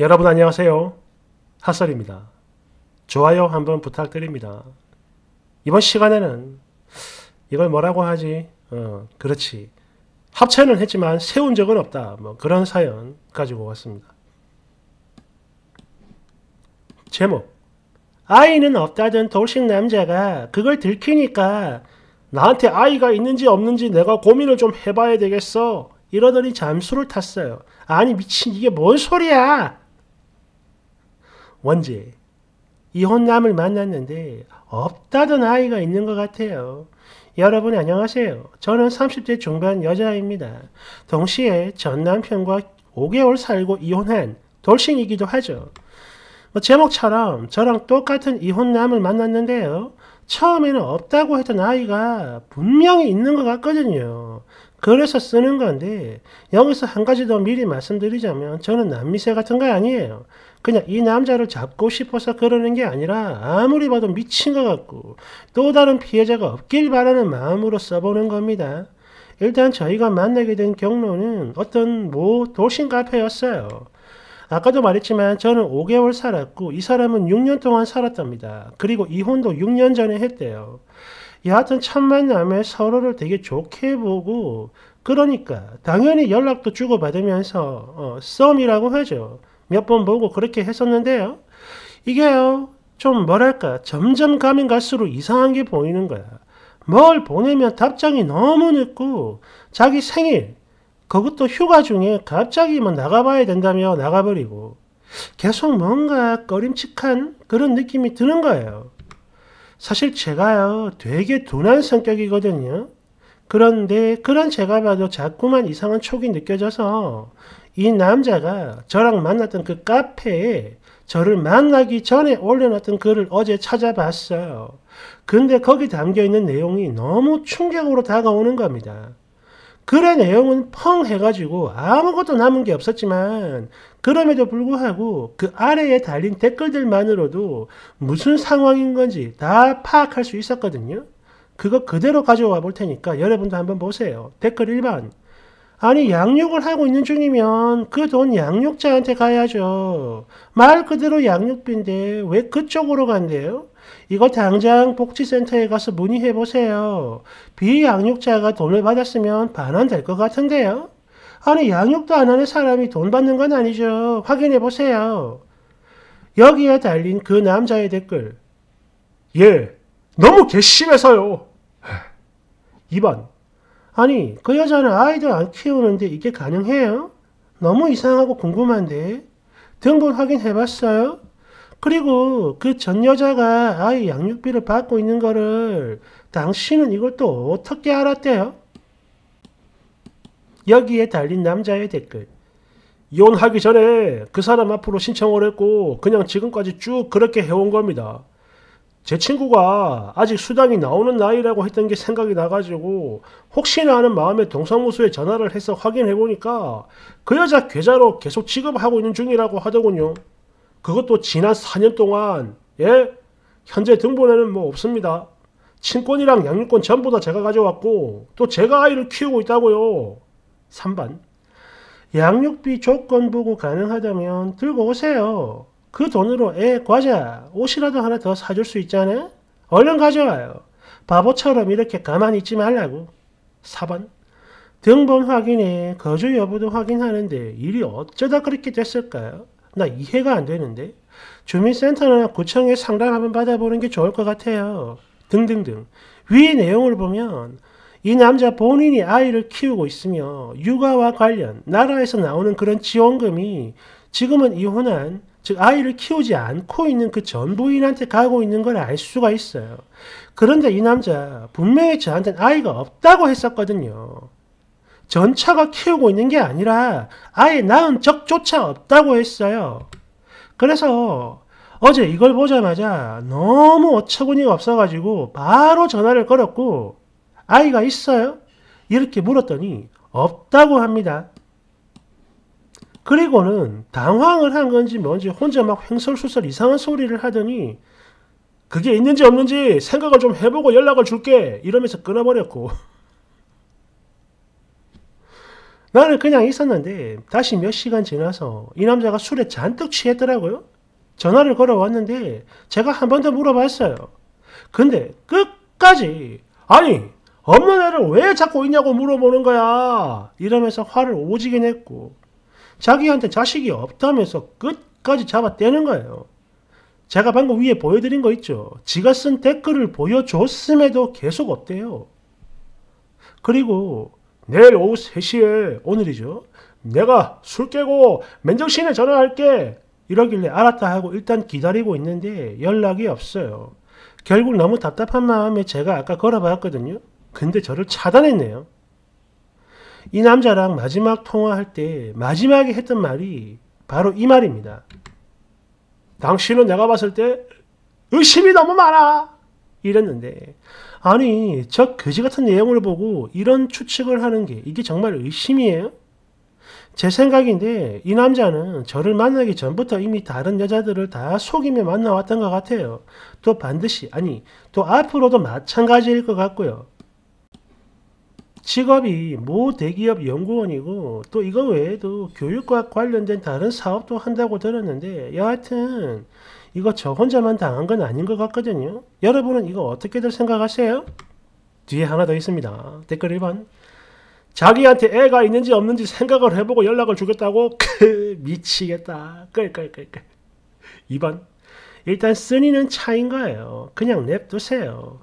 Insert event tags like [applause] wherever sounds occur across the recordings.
여러분 안녕하세요. 핫설입니다. 좋아요 한번 부탁드립니다. 이번 시간에는 이걸 뭐라고 하지? 어, 그렇지. 합체는 했지만 세운 적은 없다. 뭐 그런 사연 가지고 왔습니다. 제목 아이는 없다던 돌싱 남자가 그걸 들키니까 나한테 아이가 있는지 없는지 내가 고민을 좀 해봐야 되겠어. 이러더니 잠수를 탔어요. 아니 미친 이게 뭔 소리야. 원제 이혼남을 만났는데 없다던 아이가 있는 것 같아요. 여러분 안녕하세요. 저는 30대 중반 여자입니다. 동시에 전 남편과 5개월 살고 이혼한 돌싱이기도 하죠. 뭐 제목처럼 저랑 똑같은 이혼남을 만났는데요. 처음에는 없다고 했던 아이가 분명히 있는 것 같거든요. 그래서 쓰는 건데 여기서 한 가지 더 미리 말씀드리자면 저는 남미새 같은 거 아니에요. 그냥 이 남자를 잡고 싶어서 그러는 게 아니라 아무리 봐도 미친 것 같고 또 다른 피해자가 없길 바라는 마음으로 써보는 겁니다. 일단 저희가 만나게 된 경로는 어떤 모 도심 카페였어요. 아까도 말했지만 저는 5개월 살았고 이 사람은 6년 동안 살았답니다. 그리고 이혼도 6년 전에 했대요. 여하튼 첫 만남에 서로를 되게 좋게 보고 그러니까 당연히 연락도 주고받으면서 어, 썸이라고 하죠. 몇번 보고 그렇게 했었는데요. 이게요, 좀 뭐랄까, 점점 가면 갈수록 이상한 게 보이는 거야. 뭘 보내면 답장이 너무 늦고, 자기 생일, 그것도 휴가 중에 갑자기 뭐 나가봐야 된다며 나가버리고, 계속 뭔가 꺼림칙한 그런 느낌이 드는 거예요. 사실 제가요, 되게 둔한 성격이거든요. 그런데 그런 제가 봐도 자꾸만 이상한 촉이 느껴져서 이 남자가 저랑 만났던 그 카페에 저를 만나기 전에 올려놨던 글을 어제 찾아봤어요. 근데 거기 담겨있는 내용이 너무 충격으로 다가오는 겁니다. 글의 내용은 펑 해가지고 아무것도 남은 게 없었지만 그럼에도 불구하고 그 아래에 달린 댓글들만으로도 무슨 상황인 건지 다 파악할 수 있었거든요. 그거 그대로 가져와 볼 테니까 여러분도 한번 보세요. 댓글 1번 아니 양육을 하고 있는 중이면 그 돈 양육자한테 가야죠. 말 그대로 양육비인데 왜 그쪽으로 간대요? 이거 당장 복지센터에 가서 문의해보세요. 비양육자가 돈을 받았으면 반환될 것 같은데요? 아니 양육도 안 하는 사람이 돈 받는 건 아니죠. 확인해보세요. 여기에 달린 그 남자의 댓글. 예, 너무 괘씸해서요. 2번. 아니, 그 여자는 아이도 안 키우는데 이게 가능해요? 너무 이상하고 궁금한데. 등본 확인해봤어요? 그리고 그 전 여자가 아이 양육비를 받고 있는 거를 당신은 이걸 또 어떻게 알았대요? 여기에 달린 남자의 댓글. 이혼하기 전에 그 사람 앞으로 신청을 했고 그냥 지금까지 쭉 그렇게 해온 겁니다. 제 친구가 아직 수당이 나오는 나이라고 했던 게 생각이 나가지고 혹시나 하는 마음에 동사무소에 전화를 해서 확인해 보니까 그 여자 계좌로 계속 지급하고 있는 중이라고 하더군요. 그것도 지난 4년 동안 예 현재 등본에는 뭐 없습니다. 친권이랑 양육권 전부 다 제가 가져왔고 또 제가 아이를 키우고 있다고요. 3번 양육비 조건 보고 가능하다면 들고 오세요. 그 돈으로 애 예, 과자 옷이라도 하나 더 사줄 수 있잖아. 얼른 가져와요. 바보처럼 이렇게 가만히 있지 말라고. 4번 등본 확인에 거주 여부도 확인하는데 일이 어쩌다 그렇게 됐을까요? 나 이해가 안 되는데 주민센터나 구청에 상담 한번 받아보는 게 좋을 것 같아요. 등등등 위의 내용을 보면 이 남자 본인이 아이를 키우고 있으며 육아와 관련 나라에서 나오는 그런 지원금이 지금은 이혼한 즉 아이를 키우지 않고 있는 그 전부인한테 가고 있는 걸 알 수가 있어요. 그런데 이 남자 분명히 저한테 아이가 없다고 했었거든요. 전차가 키우고 있는 게 아니라 아예 낳은 적조차 없다고 했어요. 그래서 어제 이걸 보자마자 너무 어처구니가 없어가지고 바로 전화를 걸었고 아이가 있어요? 이렇게 물었더니 없다고 합니다. 그리고는 당황을 한 건지 뭔지 혼자 막 횡설수설 이상한 소리를 하더니 그게 있는지 없는지 생각을 좀 해보고 연락을 줄게 이러면서 끊어버렸고 [laughs] 나는 그냥 있었는데 다시 몇 시간 지나서 이 남자가 술에 잔뜩 취했더라고요. 전화를 걸어왔는데 제가 한 번 더 물어봤어요. 근데 끝까지 아니 없는 애를 왜 자꾸 있냐고 물어보는 거야 이러면서 화를 오지게 냈고 자기한테 자식이 없다면서 끝까지 잡아떼는 거예요. 제가 방금 위에 보여드린 거 있죠. 지가 쓴 댓글을 보여줬음에도 계속 없대요. 그리고 내일 오후 3시에 오늘이죠. 내가 술 깨고 맨정신에 전화할게. 이러길래 알았다 하고 일단 기다리고 있는데 연락이 없어요. 결국 너무 답답한 마음에 제가 아까 걸어봤거든요. 근데 저를 차단했네요. 이 남자랑 마지막 통화할 때 마지막에 했던 말이 바로 이 말입니다. 당신은 내가 봤을 때 의심이 너무 많아! 이랬는데, 아니, 저 거지 같은 내용을 보고 이런 추측을 하는 게 이게 정말 의심이에요? 제 생각인데 이 남자는 저를 만나기 전부터 이미 다른 여자들을 다 속이며 만나왔던 것 같아요. 또 반드시, 아니, 또 앞으로도 마찬가지일 것 같고요. 직업이 모 대기업 연구원이고 또 이거 외에도 교육과 관련된 다른 사업도 한다고 들었는데 여하튼 이거 저 혼자만 당한 건 아닌 것 같거든요. 여러분은 이거 어떻게들 생각하세요? 뒤에 하나 더 있습니다. 댓글 1번 자기한테 애가 있는지 없는지 생각을 해보고 연락을 주겠다고? [laughs] 크 미치겠다. 끌끌끌끌 2번 일단 쓰니는 차인 가요 그냥 냅두세요.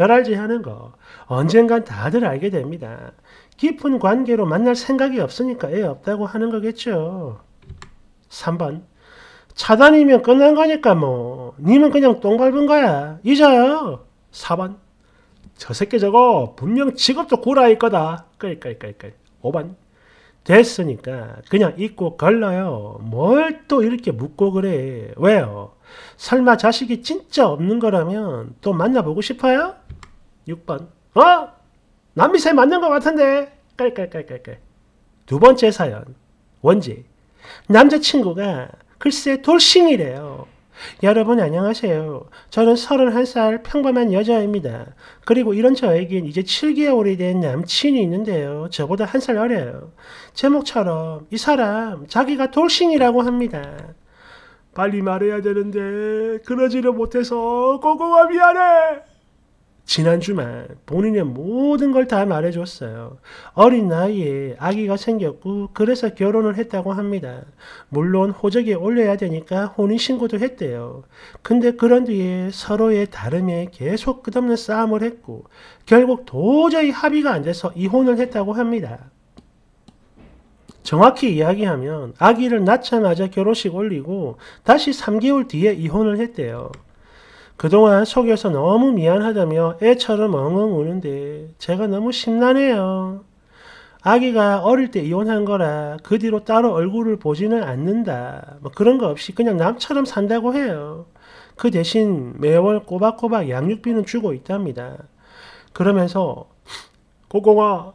저랄지 하는 거 언젠간 다들 알게 됩니다. 깊은 관계로 만날 생각이 없으니까 애 없다고 하는 거겠죠. 3번 차단이면 끝난 거니까 뭐 님은 그냥 똥 밟은 거야. 잊어요. 4번 저 새끼 저거 분명 직업도 고라일 거다. 끌끌끌끌 5번 됐으니까 그냥 잊고 걸러요. 뭘 또 이렇게 묻고 그래. 왜요? 설마 자식이 진짜 없는 거라면 또 만나보고 싶어요? 6번. 어? 남미새 맞는 것 같은데? 깔깔깔깔깔. 두 번째 사연. 원지. 남자친구가 글쎄 돌싱이래요. 여러분 안녕하세요. 저는 31살 평범한 여자입니다. 그리고 이런 저에겐 이제 7개월이 된 남친이 있는데요. 저보다 한 살 어려요. 제목처럼 이 사람 자기가 돌싱이라고 합니다. 빨리 말해야 되는데 그러지를 못해서 고고가 미안해. 지난주말 본인의 모든 걸 다 말해줬어요. 어린 나이에 아기가 생겼고 그래서 결혼을 했다고 합니다. 물론 호적에 올려야 되니까 혼인신고도 했대요. 근데 그런 뒤에 서로의 다름에 계속 끝없는 싸움을 했고 결국 도저히 합의가 안 돼서 이혼을 했다고 합니다. 정확히 이야기하면 아기를 낳자마자 결혼식 올리고 다시 3개월 뒤에 이혼을 했대요. 그동안 속에서 너무 미안하다며 애처럼 엉엉 우는데 제가 너무 심란해요. 아기가 어릴 때 이혼한 거라 그 뒤로 따로 얼굴을 보지는 않는다. 뭐 그런 거 없이 그냥 남처럼 산다고 해요. 그 대신 매월 꼬박꼬박 양육비는 주고 있답니다. 그러면서 고공아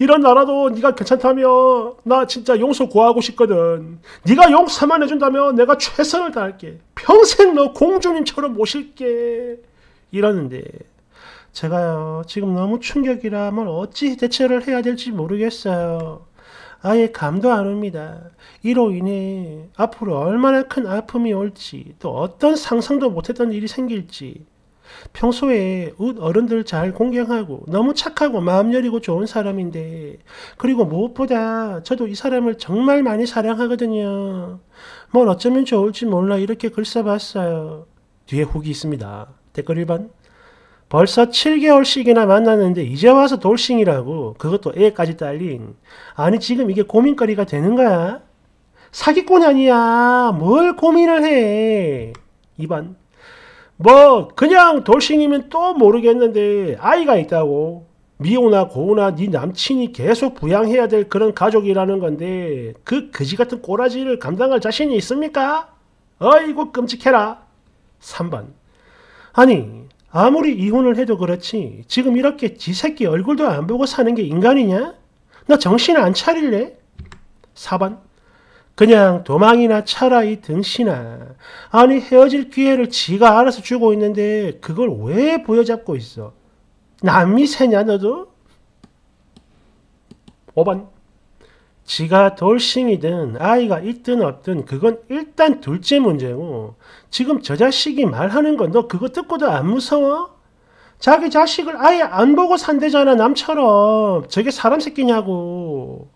이런 나라도 네가 괜찮다며 나 진짜 용서 구하고 싶거든. 네가 용서만 해준다면 내가 최선을 다할게. 평생 너 공주님처럼 모실게. 이러는데 제가요 지금 너무 충격이라면 어찌 대처를 해야 될지 모르겠어요. 아예 감도 안 옵니다. 이로 인해 앞으로 얼마나 큰 아픔이 올지 또 어떤 상상도 못했던 일이 생길지 평소에 어른들 잘 공경하고 너무 착하고 마음 여리고 좋은 사람인데 그리고 무엇보다 저도 이 사람을 정말 많이 사랑하거든요. 뭘 어쩌면 좋을지 몰라 이렇게 글 써봤어요. 뒤에 후기 있습니다. 댓글 1번 벌써 7개월씩이나 만났는데 이제 와서 돌싱이라고 그것도 애까지 딸린 아니 지금 이게 고민거리가 되는 거야? 사기꾼 아니야 뭘 고민을 해 2번 뭐 그냥 돌싱이면 또 모르겠는데 아이가 있다고 미호나 고우나 네 남친이 계속 부양해야 될 그런 가족이라는 건데 그거지같은 꼬라지를 감당할 자신이 있습니까? 어이구 끔찍해라. 3번 아니 아무리 이혼을 해도 그렇지 지금 이렇게 지 새끼 얼굴도 안 보고 사는 게 인간이냐? 나 정신 안 차릴래? 4번 그냥 도망이나 차라이 등신아. 아니 헤어질 기회를 지가 알아서 주고 있는데 그걸 왜 보여잡고 있어? 남이 새냐 너도? 5번 지가 돌싱이든 아이가 있든 없든 그건 일단 둘째 문제고 지금 저 자식이 말하는 건 너 그거 듣고도 안 무서워? 자기 자식을 아예 안 보고 산대잖아 남처럼 저게 사람 새끼냐고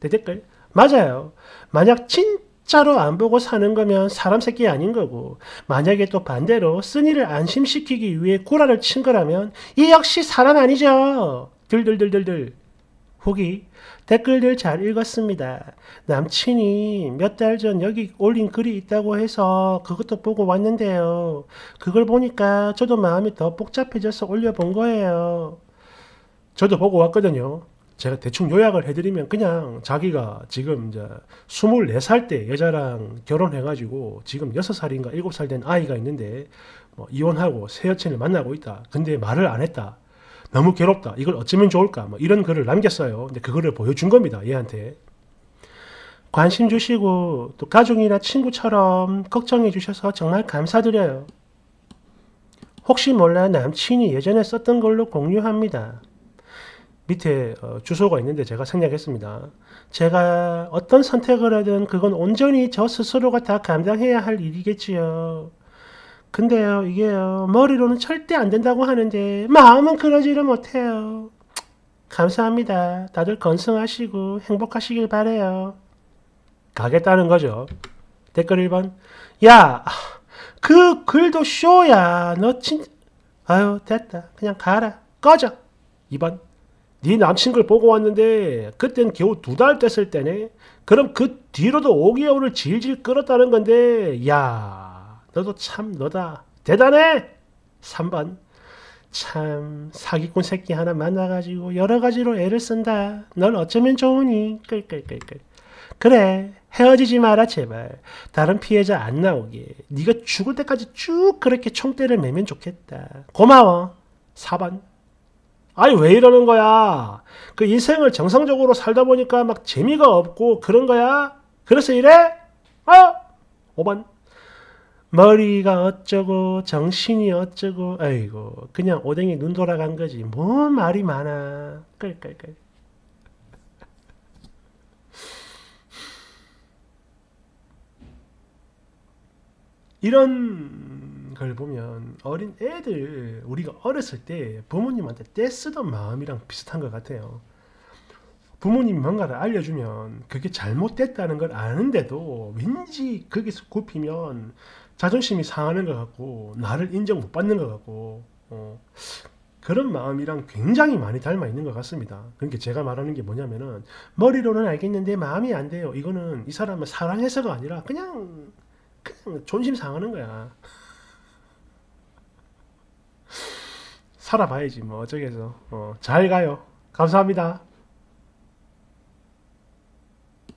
대댓글 맞아요 만약 진짜로 안 보고 사는 거면 사람 새끼 아닌 거고 만약에 또 반대로 쓴이를 안심시키기 위해 구라를 친 거라면 이 역시 사람 아니죠. 들들들들들. 후기 댓글들 잘 읽었습니다. 남친이 몇 달 전 여기 올린 글이 있다고 해서 그것도 보고 왔는데요. 그걸 보니까 저도 마음이 더 복잡해져서 올려본 거예요. 저도 보고 왔거든요. 제가 대충 요약을 해드리면 그냥 자기가 지금 이제 24살 때 여자랑 결혼해가지고 지금 6살인가 7살 된 아이가 있는데 뭐 이혼하고 새 여친을 만나고 있다. 근데 말을 안 했다. 너무 괴롭다. 이걸 어쩌면 좋을까. 뭐 이런 글을 남겼어요. 근데 그거를 보여준 겁니다. 얘한테. 관심 주시고 또 가족이나 친구처럼 걱정해 주셔서 정말 감사드려요. 혹시 몰라 남친이 예전에 썼던 걸로 공유합니다. 밑에 어, 주소가 있는데 제가 생략했습니다. 제가 어떤 선택을 하든 그건 온전히 저 스스로가 다 감당해야 할 일이겠지요. 근데요, 이게요, 머리로는 절대 안 된다고 하는데, 마음은 그러지를 못해요. 감사합니다. 다들 건승하시고 행복하시길 바래요. 가겠다는 거죠. 댓글 1번. 야, 그 글도 쇼야. 너 진, 아유, 됐다. 그냥 가라. 꺼져. 2번. 네 남친 걸 보고 왔는데 그땐 겨우 두 달 됐을 때네. 그럼 그 뒤로도 5개월을 질질 끌었다는 건데 야 너도 참 너다. 대단해. 3번 참 사기꾼 새끼 하나 만나가지고 여러 가지로 애를 쓴다. 널 어쩌면 좋으니? 끌 끌 끌끌. 그래 헤어지지 마라 제발. 다른 피해자 안 나오게. 네가 죽을 때까지 쭉 그렇게 총대를 매면 좋겠다. 고마워. 4번 아니 왜 이러는 거야 그 인생을 정상적으로 살다 보니까 막 재미가 없고 그런 거야 그래서 이래? 어? 5번 머리가 어쩌고 정신이 어쩌고 아이고 그냥 오뎅이 눈 돌아간 거지 뭐 말이 많아 끌끌끌 이런 걸 보면 어린 애들 우리가 어렸을 때 부모님한테 떼쓰던 마음이랑 비슷한 것 같아요. 부모님이 뭔가를 알려주면 그게 잘못됐다는 걸 아는데도 왠지 거기서 굽히면 자존심이 상하는 것 같고 나를 인정 못 받는 것 같고 어, 그런 마음이랑 굉장히 많이 닮아 있는 것 같습니다. 그러니까 제가 말하는 게 뭐냐면은 머리로는 알겠는데 마음이 안 돼요. 이거는 이 사람을 사랑해서가 아니라 그냥 그냥 존심 상하는 거야. 살아봐야지 뭐 어쩌겠어. 어, 잘 가요. 감사합니다.